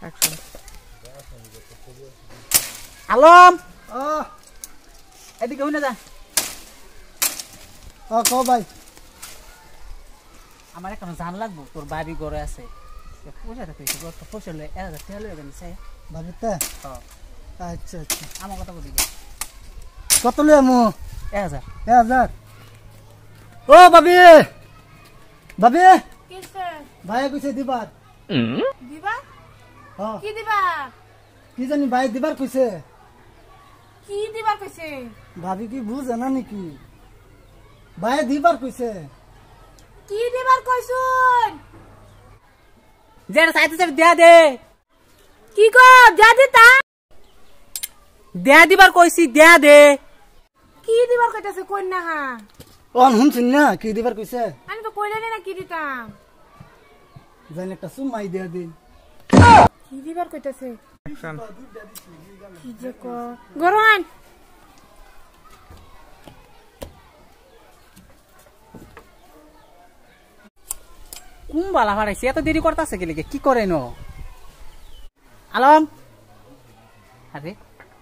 action Alam ও এদিকে হই না যা ও কো ভাই আমার এখন জান লাগবো তোর বাবি ঘরে আছে পয়সাটা পেয়েছি গত পয়সা লয়ে এক হাজার টাকা লয়ে গেল সে বাবিতে আচ্ছা আচ্ছা আমার কথা বলি কত লয়ে মো এক হাজার এক হাজার ও বাবি বাবি ভাই কইছে দিবা দিবা কি জানি বাইক দিবার কইছে কি দিবার কইছে ভাবি কি বুঝ না নাকি বাইক দিবার কইছে কি দিবার কইছুন জেরা সাইতে সব দেয়া দে কি গো দেয়া দে তা দেয়া দিবার কইছি দেয়া দে কি দিবার কইতাছে কই না হা অন হুনছিন না কি দিবার কইছে আমি তো কইলাম না কি দিতাম জানি একটা সুমাই দেয়া দিন কি দিবার কইতাছে কি যে ক গরম কোন বালা হারাইছে এত দেরি করতেছে কি লেগে কি করে নো আলম আরে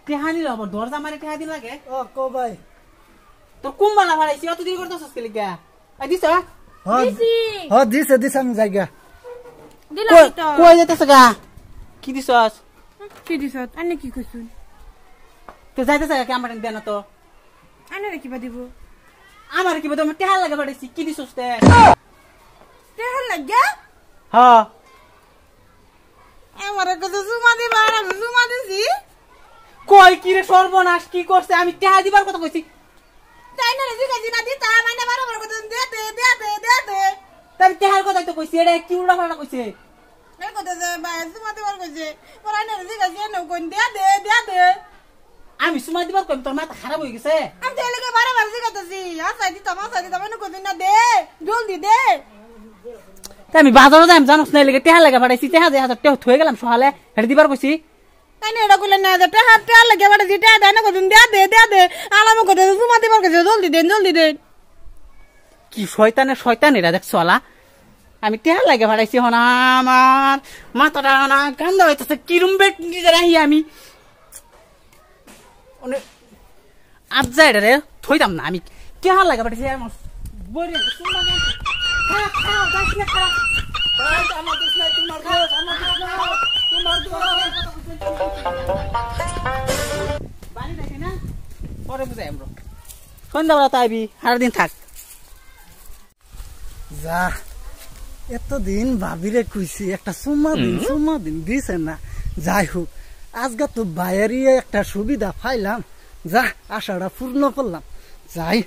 টেহা নিল আবার দরজা মারে টেহা দিন লাগে ও কো ভাই তোর কোন হারাইছে এত দেরি করতেছিস কি আই দিছ হ্যাঁ দিছে দিছে আমি যাই গা দিলাম তো কই যেতেছ গা কি দিছ কি দিছ আনে কি কইছুন তো যাইতে চাই আমার দেন না তো আনে রে কিবা দিব আমার কিবা তো আমার তেহাল লাগা বাড়াইছি কি দিছ তে টেহার লাগা হ্যাঁ আমার কাছে জুমা দিবা আমি জুমা দিছি কই কি রে সর্বনাশ কি করছে আমি টেহা দিবার কথা কইছি তাই না রে জিগাজি না দি তা মাইনা বারবার কথা দে দে দে দে দে তাই টেহার কথা তো কইছি এটা কি উড়া ফাড়া কইছে আমি সুমা দিবার কম তোর মাথা খারাপ হয়ে গেছে আমি তো এলাকা বারে বারে শিখাতেছি আর সাইদি তোমার সাইদি তোমার না কদিন না দে জলদি দে আমি বাজারে যাই জানোস না এলাকা টেহা লাগা বাড়াইছি টেহা যে হাজার টেহা থয়ে গেলাম সহালে হেঁটে দিবার কইছি তাই না এটা কইলেন না হাজার টেহা টেহা লাগে বাড়াইছি টেহা দেয় না কদিন দেয়া দে দেয়া দে আলামো কথা সুমা দিবার কইছে জলদি দেন জলদি দেন কি শয়তানে শয়তান এরা দেখছো আলা हामी त्यहाँ लागि फराइसी हनामा मातराना कान्द होइतस किरुम्बे राखी हामी अनि आज हेरेर थोइदाम न हामी त्यहाँ लाग्यो फराइसी हाम्रो त आइबी दिन थाक जा এতদিন ভাবিরে কইছি একটা সুমা দিন সুমা দিন দিছে না যাই হোক আজকে তো বাইরে একটা সুবিধা পাইলাম যা আশাটা পূর্ণ করলাম যাই